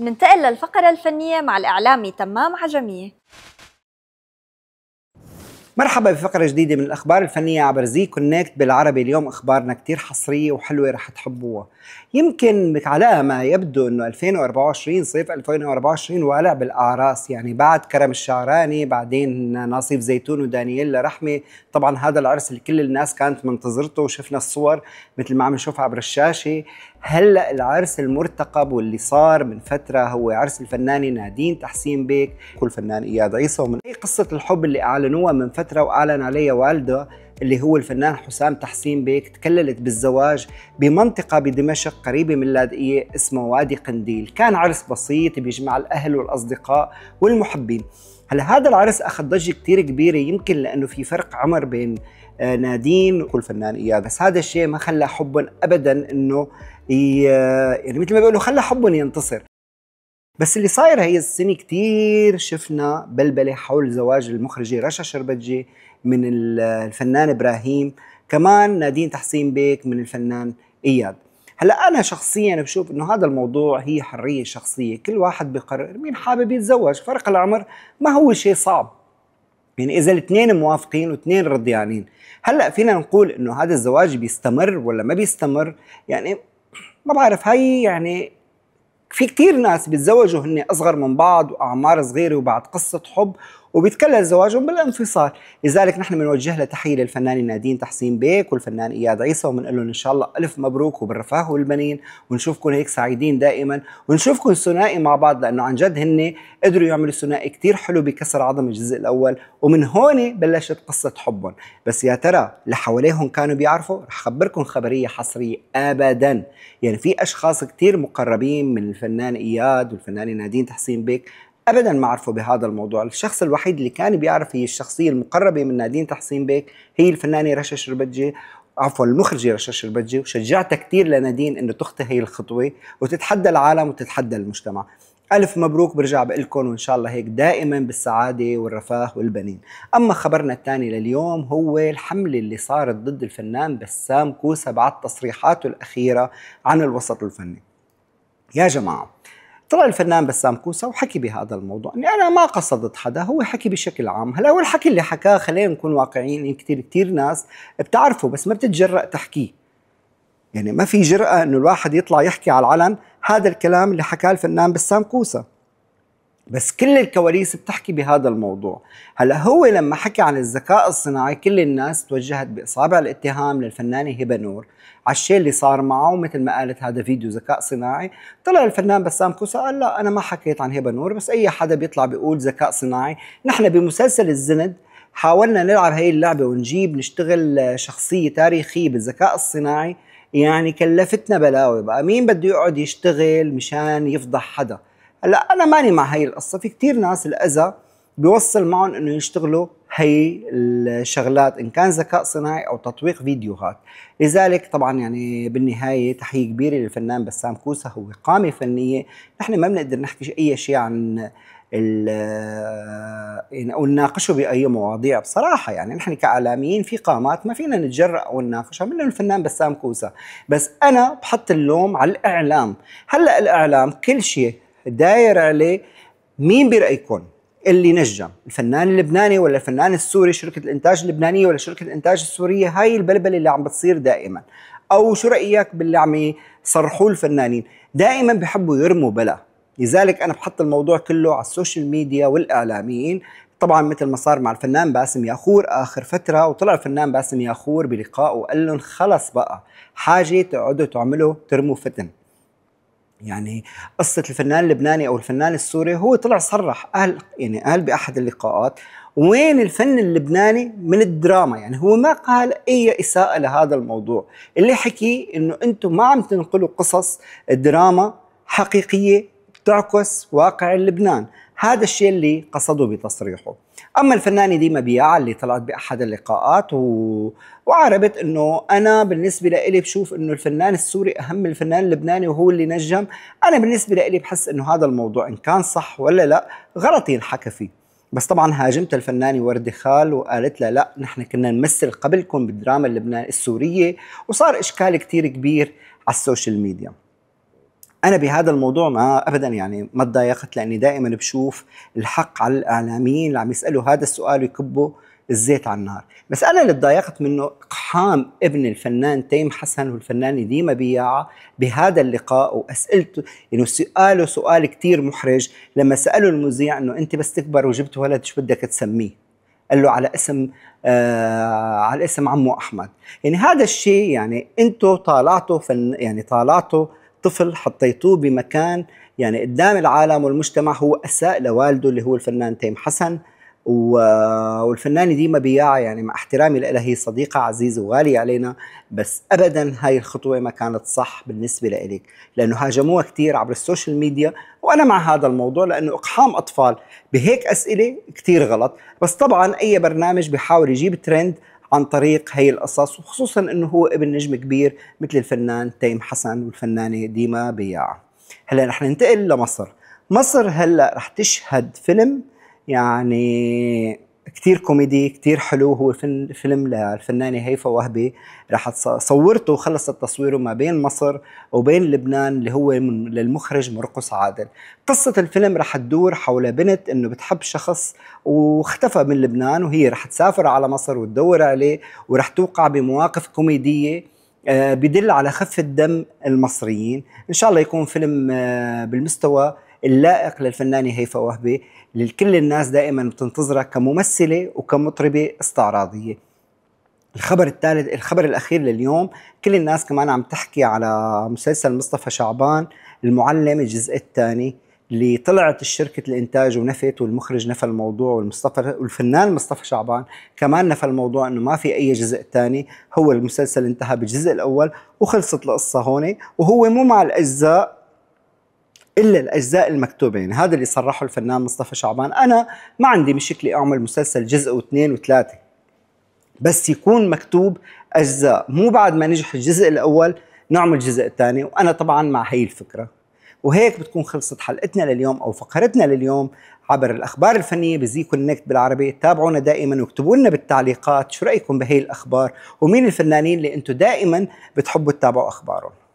ننتقل للفقرة الفنية مع الإعلامي تمام عجمية مرحبا بفقرة جديدة من الأخبار الفنية عبر زي كونكت بالعربي اليوم أخبارنا كتير حصرية وحلوة رح تحبوها يمكن على ما يبدو أنه 2024 صيف 2024 والع بالأعراس يعني بعد كرم الشعراني بعدين ناصيف زيتون ودانييلا رحمة طبعا هذا العرس اللي كل الناس كانت منتظرته وشفنا الصور مثل ما عم نشوف عبر الشاشة هلأ العرس المرتقب واللي صار من فترة هو عرس الفنانة نادين تحسين بيك والفنان إياد عيسى ومن أي قصة الحب اللي أعلنوها من فترة فتره واعلن عليها والده اللي هو الفنان حسام تحسين بيك تكللت بالزواج بمنطقة بدمشق قريبة من لاذقية اسمها وادي قنديل كان عرس بسيط بيجمع الأهل والأصدقاء والمحبين هلا هذا العرس أخذ ضجة كتير كبيرة يمكن لأنه في فرق عمر بين آه، نادين والفنان إياد بس هذا الشيء ما خلى حبهم أبدا أنه يعني مثل ما بيقولوا خلى حبهم ينتصر بس اللي صاير هي السنه كثير شفنا بلبله حول زواج المخرجه رشا شربتجي من الفنان ابراهيم كمان نادين تحسين بيك من الفنان اياد هلا انا شخصيا بشوف انه هذا الموضوع هي حريه شخصيه كل واحد بقرر مين حابب يتزوج فرق العمر ما هو شيء صعب يعني اذا الاثنين موافقين واثنين رضيانين هلا فينا نقول انه هذا الزواج بيستمر ولا ما بيستمر يعني ما بعرف هي يعني في كتير ناس بيتزوجوا هن أصغر من بعض وأعمار صغيرة وبعد قصة حب وبيتكلل زواجهم بالانفصال لذلك نحن بنوجه له تحيه للفنانه نادين تحسين بيك والفنان اياد عيسى وبنقول لهم ان شاء الله الف مبروك وبالرفاه والبنين ونشوفكم هيك سعيدين دائما ونشوفكم ثنائي مع بعض لانه عن جد هن قدروا يعملوا ثنائي كثير حلو بكسر عظم الجزء الاول ومن هون بلشت قصه حبهم بس يا ترى اللي حواليهم كانوا بيعرفوا رح خبركم خبريه حصريه ابدا يعني في اشخاص كثير مقربين من الفنان اياد والفنانه نادين تحسين بيك ابدا ما عرفوا بهذا الموضوع الشخص الوحيد اللي كان بيعرف هي الشخصيه المقربه من نادين تحسين بيك هي الفنانه رشا شربتجي عفوا المخرجه رشا شربتجي وشجعتها كثير لنادين انه تخطي هي الخطوه وتتحدى العالم وتتحدى المجتمع ألف مبروك برجع بقول لكم وإن شاء الله هيك دائما بالسعادة والرفاه والبنين أما خبرنا الثاني لليوم هو الحملة اللي صارت ضد الفنان بسام كوسة بعد تصريحاته الأخيرة عن الوسط الفني يا جماعة طلع الفنان بسام كوسا وحكي بهذا الموضوع اني يعني انا ما قصدت حدا هو حكي بشكل عام هلا هو الحكي اللي حكاه خلينا نكون واقعيين ان يعني كثير كثير ناس بتعرفه بس ما بتتجرأ تحكيه يعني ما في جرأة انه الواحد يطلع يحكي على العلن هذا الكلام اللي حكاه الفنان بسام كوسا بس كل الكواليس بتحكي بهذا الموضوع هلا هو لما حكى عن الذكاء الصناعي كل الناس توجهت باصابع الاتهام للفنانه هبه نور على الشيء اللي صار معه مثل ما قالت هذا فيديو ذكاء صناعي طلع الفنان بسام كوسا قال لا انا ما حكيت عن هبه نور بس اي حدا بيطلع بيقول ذكاء صناعي نحن بمسلسل الزند حاولنا نلعب هي اللعبه ونجيب نشتغل شخصيه تاريخيه بالذكاء الصناعي يعني كلفتنا بلاوي بقى مين بده يقعد يشتغل مشان يفضح حدا هلا انا ماني مع هي القصه في كثير ناس الاذى بيوصل معهم انه يشتغلوا هي الشغلات ان كان ذكاء صناعي او تطويق فيديوهات لذلك طبعا يعني بالنهايه تحيه كبيره للفنان بسام كوسا هو قامه فنيه نحن ما بنقدر نحكي اي شيء عن يعني او نناقشه باي مواضيع بصراحه يعني نحن كاعلاميين في قامات ما فينا نتجرأ او نناقشها من الفنان بسام كوسا بس انا بحط اللوم على الاعلام هلا الاعلام كل شيء داير عليه مين برايكم اللي نجم الفنان اللبناني ولا الفنان السوري شركه الانتاج اللبنانيه ولا شركه الانتاج السوريه هاي البلبله اللي عم بتصير دائما او شو رايك باللي عم يصرحوا الفنانين دائما بحبوا يرموا بلا لذلك انا بحط الموضوع كله على السوشيال ميديا والاعلاميين طبعا مثل ما صار مع الفنان باسم ياخور اخر فتره وطلع الفنان باسم ياخور بلقاء وقال لهم خلص بقى حاجه تقعدوا تعملوا ترموا فتن يعني قصة الفنان اللبناني أو الفنان السوري هو طلع صرح قال يعني قال بأحد اللقاءات وين الفن اللبناني من الدراما يعني هو ما قال أي إساءة لهذا الموضوع اللي حكي إنه أنتم ما عم تنقلوا قصص دراما حقيقية تعكس واقع لبنان هذا الشيء اللي قصده بتصريحه اما الفنانه ديما بياع اللي طلعت باحد اللقاءات و... وعربت انه انا بالنسبه لإلي بشوف انه الفنان السوري اهم من الفنان اللبناني وهو اللي نجم انا بالنسبه لإلي بحس انه هذا الموضوع ان كان صح ولا لا غلط ينحكى فيه بس طبعا هاجمت الفنانه وردة خال وقالت لها لا نحن كنا نمثل قبلكم بالدراما اللبنان السوريه وصار اشكال كتير كبير على السوشيال ميديا انا بهذا الموضوع ما ابدا يعني ما تضايقت لاني دائما بشوف الحق على الاعلاميين اللي عم يسالوا هذا السؤال ويكبوا الزيت على النار بس انا اللي تضايقت منه اقحام ابن الفنان تيم حسن والفنانه ديما بياعة بهذا اللقاء واسئلته انه سؤاله سؤال كثير محرج لما ساله المذيع انه انت بس تكبر وجبت ولد شو بدك تسميه قال له على اسم آه على اسم عمه احمد يعني هذا الشيء يعني انتم طالعتوا فن يعني طالعتوا طفل حطيتوه بمكان يعني قدام العالم والمجتمع هو اساء لوالده اللي هو الفنان تيم حسن والفنانه ديما بياع يعني مع احترامي لها هي صديقه عزيزه وغاليه علينا بس ابدا هاي الخطوه ما كانت صح بالنسبه لإلك لانه هاجموها كثير عبر السوشيال ميديا وانا مع هذا الموضوع لانه اقحام اطفال بهيك اسئله كثير غلط بس طبعا اي برنامج بيحاول يجيب ترند عن طريق هي القصص وخصوصا انه هو ابن نجم كبير مثل الفنان تيم حسن والفنانه ديما بياع هلا رح ننتقل لمصر مصر هلا رح تشهد فيلم يعني كتير كوميدي كتير حلو هو فيلم للفنانة هيفا وهبي راح صورته وخلصت تصويره ما بين مصر وبين لبنان اللي هو من للمخرج مرقص عادل قصة الفيلم راح تدور حول بنت انه بتحب شخص واختفى من لبنان وهي راح تسافر على مصر وتدور عليه وراح توقع بمواقف كوميدية آه، بدل على خف الدم المصريين ان شاء الله يكون فيلم آه، بالمستوى اللائق للفنانة هيفا وهبي اللي كل الناس دائما بتنتظرها كممثلة وكمطربة استعراضية الخبر الثالث الخبر الأخير لليوم كل الناس كمان عم تحكي على مسلسل مصطفى شعبان المعلم الجزء الثاني اللي طلعت شركة الإنتاج ونفت والمخرج نفى الموضوع والمصطفى والفنان مصطفى شعبان كمان نفى الموضوع إنه ما في أي جزء ثاني هو المسلسل انتهى بالجزء الأول وخلصت القصة هون وهو مو مع الأجزاء الا الاجزاء المكتوبه يعني هذا اللي صرحه الفنان مصطفى شعبان انا ما عندي مشكله اعمل مسلسل جزء واثنين وثلاثه بس يكون مكتوب اجزاء مو بعد ما نجح الجزء الاول نعمل الجزء الثاني وانا طبعا مع هي الفكره وهيك بتكون خلصت حلقتنا لليوم او فقرتنا لليوم عبر الاخبار الفنيه بزي كونكت بالعربي تابعونا دائما واكتبوا لنا بالتعليقات شو رايكم بهي الاخبار ومين الفنانين اللي انتم دائما بتحبوا تتابعوا اخبارهم